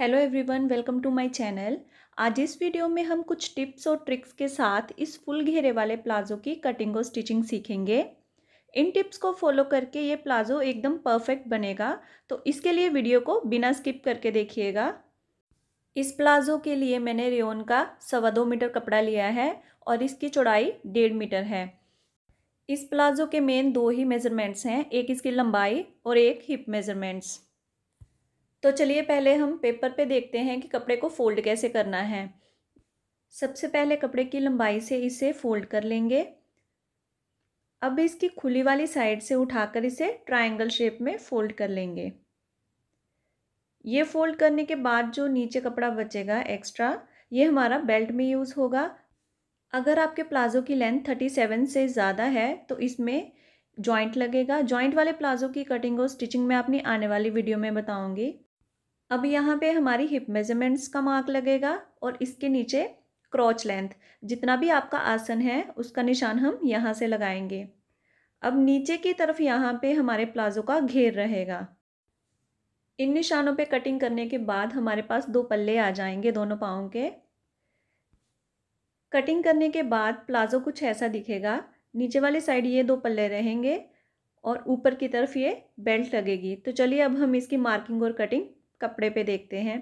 hello everyone welcome to my channel आज इस video में हम कुछ टिप्स और ट्रिक्स के साथ इस फुल घेरे वाले प्लाजो की कटिंग और स्टिचिंग सीखेंगे इन टिप्स को फॉलो करके ये प्लाजो एकदम परफेक्ट बनेगा तो इसके लिए वीडियो को बिना स्किप करके देखिएगा इस प्लाजो के लिए मैंने रेन का सवा दो मीटर कपड़ा लिया है और इसकी चौड़ाई डेढ़ मीटर है इस प्लाजो के मेन दो ही मेज़रमेंट्स हैं एक इसकी लंबाई और एक हिप मेज़रमेंट्स तो चलिए पहले हम पेपर पे देखते हैं कि कपड़े को फोल्ड कैसे करना है सबसे पहले कपड़े की लंबाई से इसे फोल्ड कर लेंगे अब इसकी खुली वाली साइड से उठाकर इसे ट्रायंगल शेप में फोल्ड कर लेंगे ये फोल्ड करने के बाद जो नीचे कपड़ा बचेगा एक्स्ट्रा ये हमारा बेल्ट में यूज़ होगा अगर आपके प्लाज़ो की लेंथ थर्टी सेवन से ज़्यादा है तो इसमें जॉइंट लगेगा जॉइंट वाले प्लाज़ो की कटिंग और स्टिचिंग मैं अपनी आने वाली वीडियो में बताऊँगी अब यहाँ पे हमारी हिप मेजरमेंट्स का मार्क लगेगा और इसके नीचे क्रॉच लेंथ जितना भी आपका आसन है उसका निशान हम यहाँ से लगाएंगे अब नीचे की तरफ यहाँ पे हमारे प्लाजो का घेर रहेगा इन निशानों पे कटिंग करने के बाद हमारे पास दो पल्ले आ जाएंगे दोनों पाँव के कटिंग करने के बाद प्लाजो कुछ ऐसा दिखेगा नीचे वाली साइड ये दो पल्ले रहेंगे और ऊपर की तरफ ये बेल्ट लगेगी तो चलिए अब हम इसकी मार्किंग और कटिंग कपड़े पे देखते हैं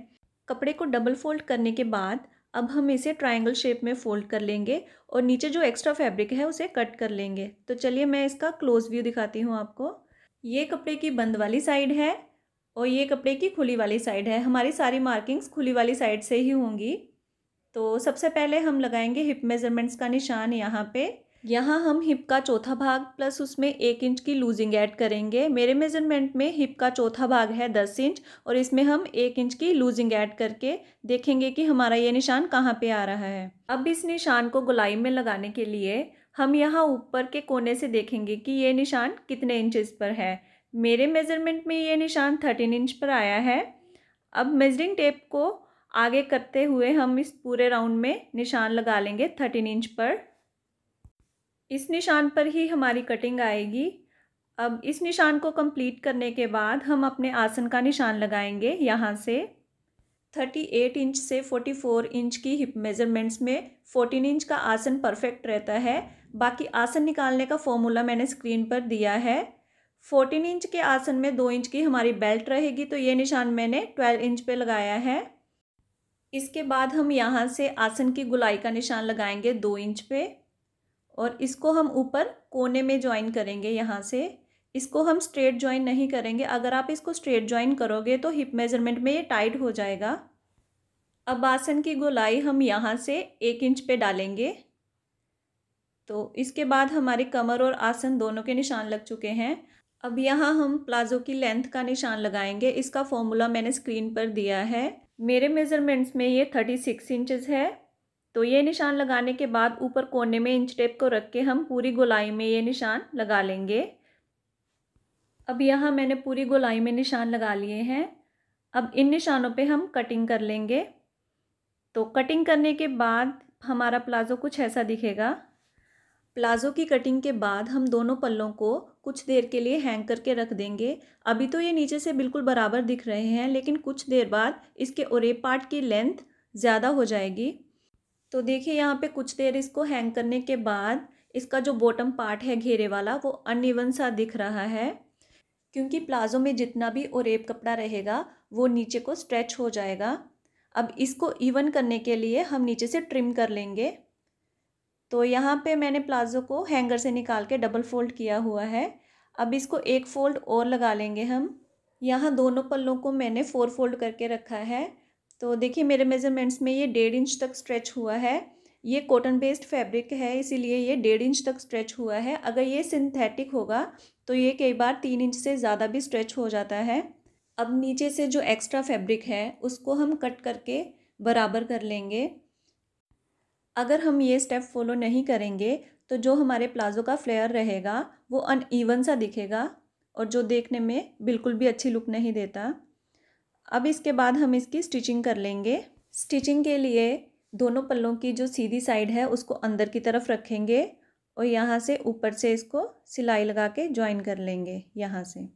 कपड़े को डबल फोल्ड करने के बाद अब हम इसे ट्रायंगल शेप में फोल्ड कर लेंगे और नीचे जो एक्स्ट्रा फैब्रिक है उसे कट कर लेंगे तो चलिए मैं इसका क्लोज व्यू दिखाती हूँ आपको ये कपड़े की बंद वाली साइड है और ये कपड़े की खुली वाली साइड है हमारी सारी मार्किंग्स खुली वाली साइड से ही होंगी तो सबसे पहले हम लगाएंगे हिप मेज़रमेंट्स का निशान यहाँ पर यहाँ हम हिप का चौथा भाग प्लस उसमें एक इंच की लूजिंग ऐड करेंगे मेरे मेजरमेंट में हिप का चौथा भाग है दस इंच और इसमें हम एक इंच की लूजिंग ऐड करके देखेंगे कि हमारा ये निशान कहाँ पे आ रहा है अब इस निशान को गुलाई में लगाने के लिए हम यहाँ ऊपर के कोने से देखेंगे कि ये निशान कितने इंचज़ पर है मेरे मेजरमेंट में ये निशान थर्टीन इंच पर आया है अब मेजरिंग टेप को आगे करते हुए हम इस पूरे राउंड में निशान लगा लेंगे थर्टीन इंच पर इस निशान पर ही हमारी कटिंग आएगी अब इस निशान को कंप्लीट करने के बाद हम अपने आसन का निशान लगाएंगे यहाँ से 38 इंच से 44 इंच की हिप मेज़रमेंट्स में 14 इंच का आसन परफेक्ट रहता है बाकी आसन निकालने का फॉर्मूला मैंने स्क्रीन पर दिया है 14 इंच के आसन में दो इंच की हमारी बेल्ट रहेगी तो ये निशान मैंने 12 इंच पे लगाया है इसके बाद हम यहाँ से आसन की गुलाई का निशान लगाएंगे दो इंच पे और इसको हम ऊपर कोने में ज्वाइन करेंगे यहाँ से इसको हम स्ट्रेट ज्वाइन नहीं करेंगे अगर आप इसको स्ट्रेट ज्वाइन करोगे तो हिप मेजरमेंट में ये टाइट हो जाएगा अब आसन की गोलाई हम यहाँ से एक इंच पे डालेंगे तो इसके बाद हमारी कमर और आसन दोनों के निशान लग चुके हैं अब यहाँ हम प्लाजो की लेंथ का निशान लगाएंगे इसका फॉर्मूला मैंने स्क्रीन पर दिया है मेरे मेज़रमेंट्स में ये थर्टी सिक्स इंचज़ है तो ये निशान लगाने के बाद ऊपर कोने में इंच टेप को रख के हम पूरी गोलाई में ये निशान लगा लेंगे अब यहाँ मैंने पूरी गोलाई में निशान लगा लिए हैं अब इन निशानों पे हम कटिंग कर लेंगे तो कटिंग करने के बाद हमारा प्लाज़ो कुछ ऐसा दिखेगा प्लाज़ो की कटिंग के बाद हम दोनों पल्लों को कुछ देर के लिए हैंग करके रख देंगे अभी तो ये नीचे से बिल्कुल बराबर दिख रहे हैं लेकिन कुछ देर बाद इसके ओरे पार्ट की लेंथ ज़्यादा हो जाएगी तो देखिए यहाँ पे कुछ देर इसको हैंग करने के बाद इसका जो बॉटम पार्ट है घेरे वाला वो अनइवन सा दिख रहा है क्योंकि प्लाजो में जितना भी ओरेब कपड़ा रहेगा वो नीचे को स्ट्रेच हो जाएगा अब इसको इवन करने के लिए हम नीचे से ट्रिम कर लेंगे तो यहाँ पे मैंने प्लाजो को हैंगर से निकाल के डबल फोल्ड किया हुआ है अब इसको एक फ़ोल्ड और लगा लेंगे हम यहाँ दोनों पल्लों को मैंने फ़ोर फोल्ड करके रखा है तो देखिए मेरे मेज़रमेंट्स में ये डेढ़ इंच तक स्ट्रेच हुआ है ये कॉटन बेस्ड फैब्रिक है इसीलिए ये डेढ़ इंच तक स्ट्रेच हुआ है अगर ये सिंथेटिक होगा तो ये कई बार तीन इंच से ज़्यादा भी स्ट्रेच हो जाता है अब नीचे से जो एक्स्ट्रा फैब्रिक है उसको हम कट करके बराबर कर लेंगे अगर हम ये स्टेप फॉलो नहीं करेंगे तो जो हमारे प्लाज़ो का फ्लेयर रहेगा वो अनईवन सा दिखेगा और जो देखने में बिल्कुल भी अच्छी लुक नहीं देता अब इसके बाद हम इसकी स्टिचिंग कर लेंगे स्टिचिंग के लिए दोनों पल्लों की जो सीधी साइड है उसको अंदर की तरफ रखेंगे और यहाँ से ऊपर से इसको सिलाई लगा के ज्वाइन कर लेंगे यहाँ से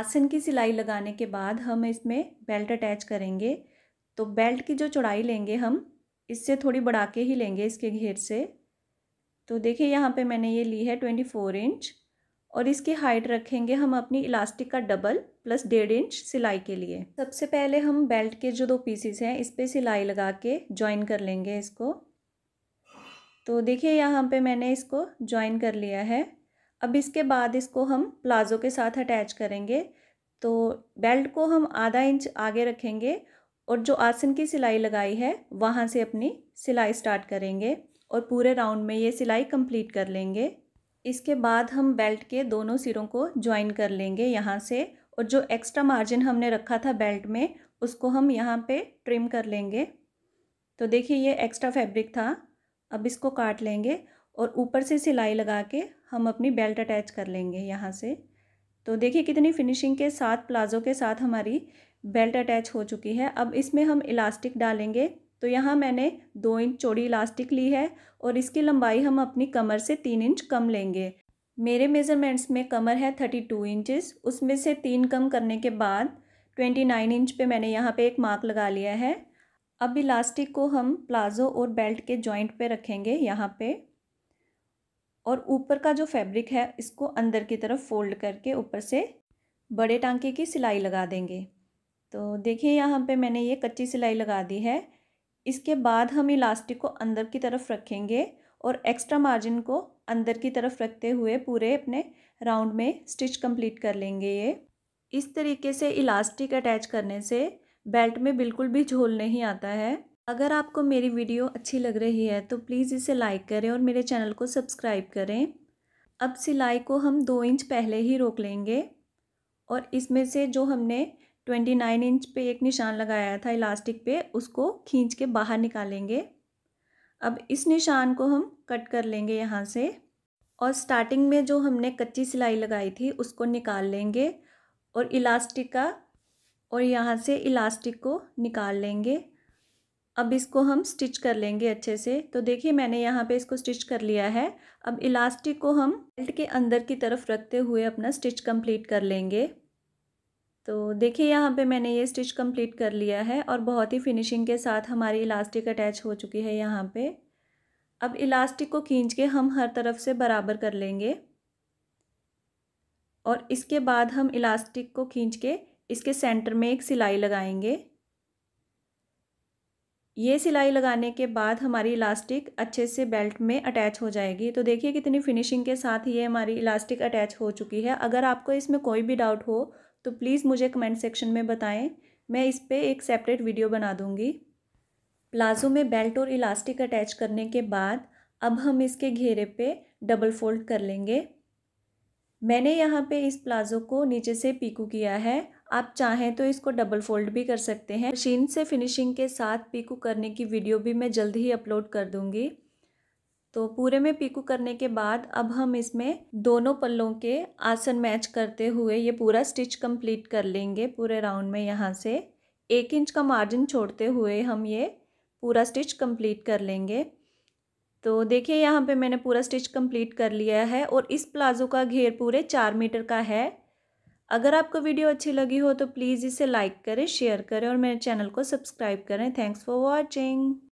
आसन की सिलाई लगाने के बाद हम इसमें बेल्ट अटैच करेंगे तो बेल्ट की जो चौड़ाई लेंगे हम इससे थोड़ी बढ़ा के ही लेंगे इसके घेर से तो देखिए यहाँ पे मैंने ये ली है ट्वेंटी फोर इंच और इसकी हाइट रखेंगे हम अपनी इलास्टिक का डबल प्लस डेढ़ इंच सिलाई के लिए सबसे पहले हम बेल्ट के जो दो पीसीस हैं इस पर सिलाई लगा के ज्वाइन कर लेंगे इसको तो देखिए यहाँ पे मैंने इसको ज्वाइन कर लिया है अब इसके बाद इसको हम प्लाज़ो के साथ अटैच करेंगे तो बेल्ट को हम आधा इंच आगे रखेंगे और जो आसन की सिलाई लगाई है वहाँ से अपनी सिलाई स्टार्ट करेंगे और पूरे राउंड में ये सिलाई कंप्लीट कर लेंगे इसके बाद हम बेल्ट के दोनों सिरों को ज्वाइन कर लेंगे यहाँ से और जो एक्स्ट्रा मार्जिन हमने रखा था बेल्ट में उसको हम यहाँ पे ट्रिम कर लेंगे तो देखिए ये एक्स्ट्रा फैब्रिक था अब इसको काट लेंगे और ऊपर से सिलाई लगा के हम अपनी बेल्ट अटैच कर लेंगे यहाँ से तो देखिए कितनी फिनिशिंग के साथ प्लाज़ो के साथ हमारी बेल्ट अटैच हो चुकी है अब इसमें हम इलास्टिक डालेंगे तो यहाँ मैंने दो इंच चौड़ी इलास्टिक ली है और इसकी लंबाई हम अपनी कमर से तीन इंच कम लेंगे मेरे मेज़रमेंट्स में कमर है थर्टी टू इंचज़ उसमें से तीन कम करने के बाद ट्वेंटी नाइन इंच पे मैंने यहाँ पे एक मार्क लगा लिया है अब इलास्टिक को हम प्लाज़ो और बेल्ट के जॉइंट पे रखेंगे यहाँ पे और ऊपर का जो फैब्रिक है इसको अंदर की तरफ फोल्ड करके ऊपर से बड़े टांके की सिलाई लगा देंगे तो देखिए यहाँ पे मैंने ये कच्ची सिलाई लगा दी है इसके बाद हम इलास्टिक को अंदर की तरफ रखेंगे और एक्स्ट्रा मार्जिन को अंदर की तरफ रखते हुए पूरे अपने राउंड में स्टिच कंप्लीट कर लेंगे ये इस तरीके से इलास्टिक अटैच करने से बेल्ट में बिल्कुल भी झोल नहीं आता है अगर आपको मेरी वीडियो अच्छी लग रही है तो प्लीज़ इसे लाइक करें और मेरे चैनल को सब्सक्राइब करें अब सिलाई को हम दो इंच पहले ही रोक लेंगे और इसमें से जो हमने ट्वेंटी नाइन इंच पे एक निशान लगाया था इलास्टिक पे उसको खींच के बाहर निकालेंगे अब इस निशान को हम कट कर लेंगे यहाँ से और स्टार्टिंग में जो हमने कच्ची सिलाई लगाई थी उसको निकाल लेंगे और इलास्टिक का और यहाँ से इलास्टिक को निकाल लेंगे अब इसको हम स्टिच कर लेंगे अच्छे से तो देखिए मैंने यहाँ पे इसको स्टिच कर लिया है अब इलास्टिक को हम बेल्ट के अंदर की तरफ रखते हुए अपना स्टिच कंप्लीट कर लेंगे तो देखिए यहाँ पे मैंने ये स्टिच कंप्लीट कर लिया है और बहुत ही फिनिशिंग के साथ हमारी इलास्टिक अटैच हो चुकी है यहाँ पे अब इलास्टिक को खींच के हम हर तरफ से बराबर कर लेंगे और इसके बाद हम इलास्टिक को खींच के इसके सेंटर में एक सिलाई लगाएंगे ये सिलाई लगाने के बाद हमारी इलास्टिक अच्छे से बेल्ट में अटैच हो जाएगी तो देखिए कितनी फिनिशिंग के साथ ये हमारी इलास्टिक अटैच हो चुकी है अगर आपको इसमें कोई भी डाउट हो तो प्लीज़ मुझे कमेंट सेक्शन में बताएं मैं इस पर एक सेपरेट वीडियो बना दूँगी प्लाज़ो में बेल्ट और इलास्टिक अटैच करने के बाद अब हम इसके घेरे पे डबल फोल्ड कर लेंगे मैंने यहाँ पे इस प्लाज़ो को नीचे से पीकू किया है आप चाहें तो इसको डबल फोल्ड भी कर सकते हैं मशीन से फिनिशिंग के साथ पीकू करने की वीडियो भी मैं जल्द ही अपलोड कर दूँगी तो पूरे में पीकू करने के बाद अब हम इसमें दोनों पल्लों के आसन मैच करते हुए ये पूरा स्टिच कंप्लीट कर लेंगे पूरे राउंड में यहाँ से एक इंच का मार्जिन छोड़ते हुए हम ये पूरा स्टिच कंप्लीट कर लेंगे तो देखिए यहाँ पे मैंने पूरा स्टिच कंप्लीट कर लिया है और इस प्लाज़ो का घेर पूरे चार मीटर का है अगर आपको वीडियो अच्छी लगी हो तो प्लीज़ इसे लाइक करें शेयर करें और मेरे चैनल को सब्सक्राइब करें थैंक्स फॉर वॉचिंग